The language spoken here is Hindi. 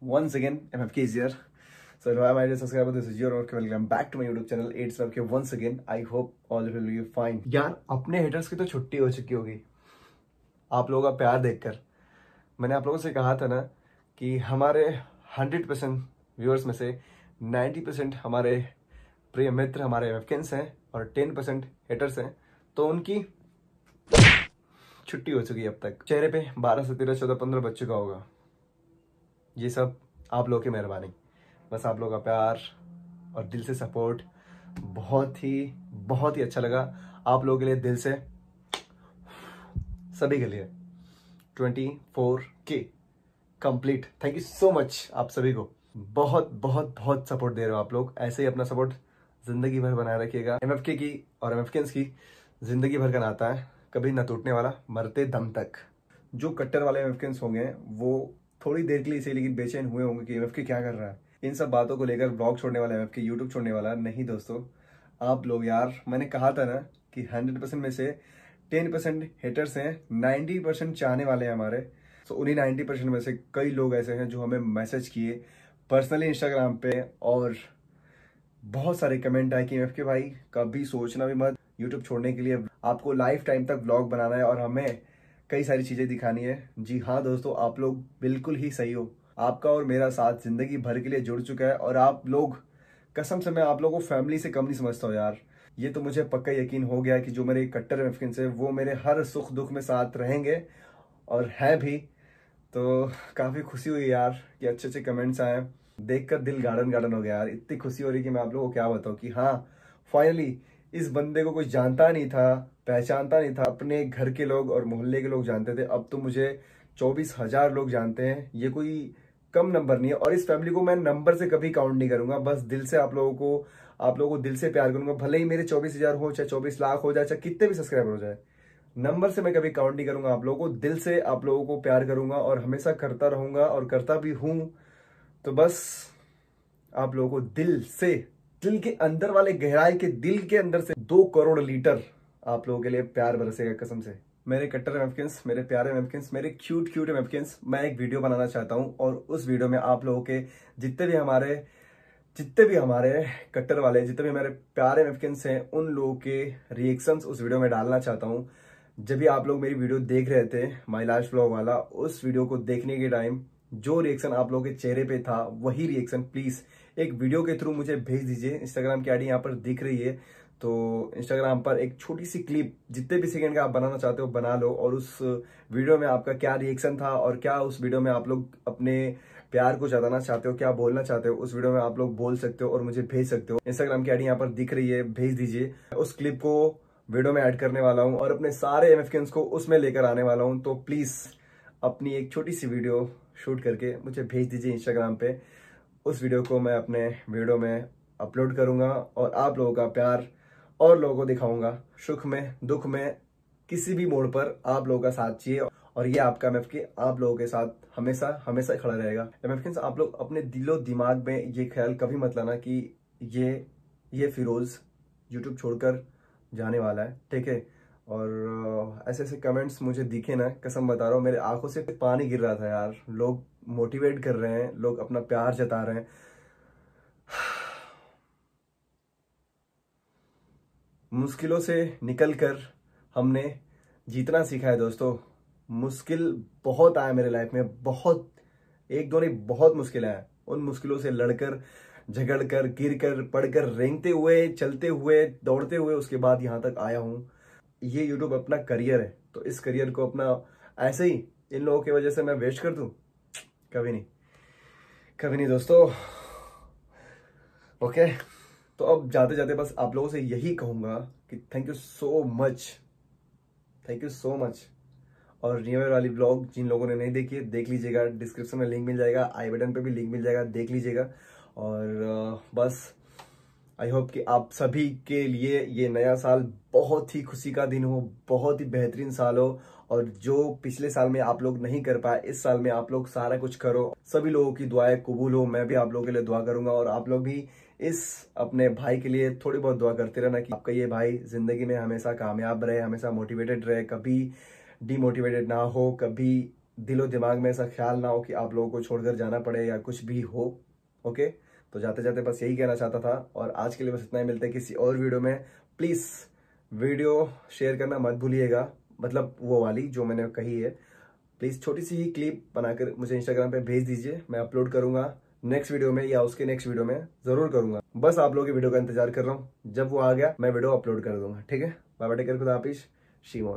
once again, MFK is here. So if I my dear subscriber, this is your और welcome back to my YouTube channel It's Love के once again. I hope all of you will be fine. यार अपने haters की तो छुट्टी हो चुकी होगी आप लोगों का प्यार देखकर मैंने आप लोगों से कहा था ना कि हमारे 100 परसेंट व्यूअर्स में से 90 परसेंट हमारे प्रिय मित्र हमारे वेफकिन्स हैं और 10 परसेंट हेटर्स हैं तो उनकी छुट्टी हो चुकी है अब तक चेहरे पे 12 से 13 14 15 बच्चों का होगा ये सब आप लोगों की मेहरबानी बस आप लोगों का प्यार और दिल से सपोर्ट बहुत ही बहुत ही अच्छा लगा आप लोगों के लिए दिल से सभी के लिए twenty four K complete thank you so much आप सभी को बहुत बहुत बहुत सपोर्ट दे रहे हो आप लोग ऐसे ही अपना सपोर्ट जिंदगी भर बनाए रखिएगा एम की और एम की जिंदगी भर का नाता है कभी न टूटने वाला मरते दम तक जो कट्टर वाले एम होंगे वो थोड़ी देर के लिए इसे लेकिन बेचैन हुए होंगे कि एम क्या कर रहा है इन सब बातों को लेकर ब्लॉग छोड़ने वाला एम यूट्यूब छोड़ने वाला नहीं दोस्तों आप लोग यार मैंने कहा था ना कि हंड्रेड परसेंट में से टेन परसेंट हेटर्स हैं नाइन्टी परसेंट चाहने वाले हैं हमारे सो so, उन्हीं नाइन्टी परसेंट में से कई लोग ऐसे हैं जो हमें मैसेज किए पर्सनली इंस्टाग्राम पे और बहुत सारे कमेंट आए कि एम के भाई कभी सोचना भी मत यूट्यूब छोड़ने के लिए आपको लाइफ टाइम तक ब्लॉग बनाना है और हमें कई सारी चीज़ें दिखानी है जी हाँ दोस्तों आप लोग बिल्कुल ही सही हो आपका और मेरा साथ ज़िंदगी भर के लिए जुड़ चुका है और आप लोग कसम से मैं आप लोगों को फैमिली से कम नहीं समझता हूँ यार ये तो मुझे पक्का यकीन हो गया कि जो मेरे कट्टर मेफिन से वो मेरे हर सुख दुख में साथ रहेंगे और हैं भी तो काफ़ी खुशी हुई यार कि अच्छे अच्छे कमेंट्स आए देखकर दिल गार्डन गार्डन हो गया यार इतनी खुशी हो रही कि मैं आप लोगों को क्या बताऊँ कि हाँ फाइनली इस बंदे को कोई जानता नहीं था पहचानता नहीं था अपने घर के लोग और मोहल्ले के लोग जानते थे अब तो मुझे चौबीस हजार लोग जानते हैं ये कोई कम नंबर नहीं है और इस फैमिली को मैं नंबर से कभी काउंट नहीं करूंगा बस दिल से आप लोगों को आप लोगों को दिल से प्यार करूंगा भले ही मेरे चौबीस हजार हो चाहे चौबीस लाख हो जाए चाहे कितने भी सब्सक्राइबर हो जाए नंबर से मैं कभी काउंट नहीं करूंगा आप लोगों को दिल से आप लोगों को प्यार करूंगा और हमेशा करता रहूंगा और करता भी हूं तो बस आप लोगों को दिल से दिल के अंदर वाले गहराई के दिल के अंदर से दो करोड़ लीटर आप लोगों के लिए प्यार बरसेगा कसम से मेरे कट्टर मेपकिन मेरे प्यारे मेमकिन्स मेरे क्यूट क्यूट मेमकिन्स मैं एक वीडियो बनाना चाहता हूँ और उस वीडियो में आप लोगों के जितने भी हमारे जितने भी हमारे कट्टर वाले जितने भी हमारे प्यारे मेमकिन्स हैं उन लोगों के रिएक्शंस उस वीडियो में डालना चाहता हूँ जब भी आप लोग मेरी वीडियो देख रहे थे माई लास्ट ब्लॉग वाला उस वीडियो को देखने के टाइम जो रिएक्शन आप लोगों के चेहरे पे था वही रिएक्शन प्लीज़ एक वीडियो के थ्रू मुझे भेज दीजिए इंस्टाग्राम की आईडी यहाँ पर दिख रही है तो इंस्टाग्राम पर एक छोटी सी क्लिप जितने भी सेकंड का आप बनाना चाहते हो बना लो और उस वीडियो में आपका क्या रिएक्शन था और क्या उस वीडियो में आप लोग अपने प्यार को जताना चाहते हो क्या बोलना चाहते हो उस वीडियो में आप लोग बोल सकते हो और मुझे भेज सकते हो इंस्टाग्राम की आईडी यहाँ पर दिख रही है भेज दीजिए उस क्लिप को वीडियो में ऐड करने वाला हूँ और अपने सारे एम को उसमें लेकर आने वाला हूँ तो प्लीज़ अपनी एक छोटी सी वीडियो शूट करके मुझे भेज दीजिए इंस्टाग्राम पे उस वीडियो को मैं अपने वीडियो में अपलोड करूंगा और आप लोगों का प्यार और लोगों को दिखाऊंगा सुख में दुख में किसी भी मोड़ पर आप लोगों का साथ चाहिए और ये आपका एम आप लोगों के साथ हमेशा हमेशा खड़ा रहेगा एम आप लोग अपने दिलो दिमाग में ये ख्याल कभी मत लाना कि ये ये फिरोज़ यूट्यूब छोड़कर जाने वाला है ठीक है और ऐसे ऐसे कमेंट्स मुझे दिखे ना कसम बता रहा हूँ मेरे आंखों से पानी गिर रहा था यार लोग मोटिवेट कर रहे हैं लोग अपना प्यार जता रहे हैं मुश्किलों से निकल कर हमने जीतना सीखा है दोस्तों मुश्किल बहुत आया मेरे लाइफ में बहुत एक दो नहीं बहुत मुश्किल आया उन मुश्किलों से लड़कर झगड़ कर गिर कर कर रेंगते हुए चलते हुए दौड़ते हुए उसके बाद यहाँ तक आया हूँ ये यूट्यूब अपना करियर है तो इस करियर को अपना ऐसे ही इन लोगों की वजह से मैं वेस्ट कर दूँ कभी नहीं कभी नहीं दोस्तों ओके तो अब जाते जाते बस आप लोगों से यही कहूँगा कि thank you so much thank you so much और न्यू ईयर वाली ब्लॉग जिन लोगों ने नहीं देखी है देख लीजिएगा डिस्क्रिप्शन में लिंक मिल जाएगा आई बटन पे भी लिंक मिल जाएगा देख लीजिएगा और uh, बस आई होप कि आप सभी के लिए ये नया साल बहुत ही खुशी का दिन हो बहुत ही बेहतरीन साल हो और जो पिछले साल में आप लोग नहीं कर पाए इस साल में आप लोग सारा कुछ करो सभी लोगों की दुआएं कबूल हो मैं भी आप लोगों के लिए दुआ करूंगा और आप लोग भी इस अपने भाई के लिए थोड़ी बहुत दुआ करते रहना कि आपका ये भाई जिंदगी में हमेशा कामयाब रहे हमेशा मोटिवेटेड रहे कभी डीमोटिवेटेड ना हो कभी दिलो दिमाग में ऐसा ख्याल ना हो कि आप लोगों को छोड़कर जाना पड़े या कुछ भी हो ओके तो जाते जाते बस यही कहना चाहता था और आज के लिए बस इतना ही मिलते हैं किसी और वीडियो में प्लीज़ वीडियो शेयर करना मत भूलिएगा मतलब वो वाली जो मैंने कही है प्लीज़ छोटी सी ही क्लिप बनाकर मुझे इंस्टाग्राम पे भेज दीजिए मैं अपलोड करूंगा नेक्स्ट वीडियो में या उसके नेक्स्ट वीडियो में ज़रूर करूंगा बस आप लोगों की वीडियो का इंतजार कर रहा हूँ जब वो आ गया मैं वीडियो अपलोड कर दूंगा ठीक है बाबा टेकर खुदापिश हाफिज़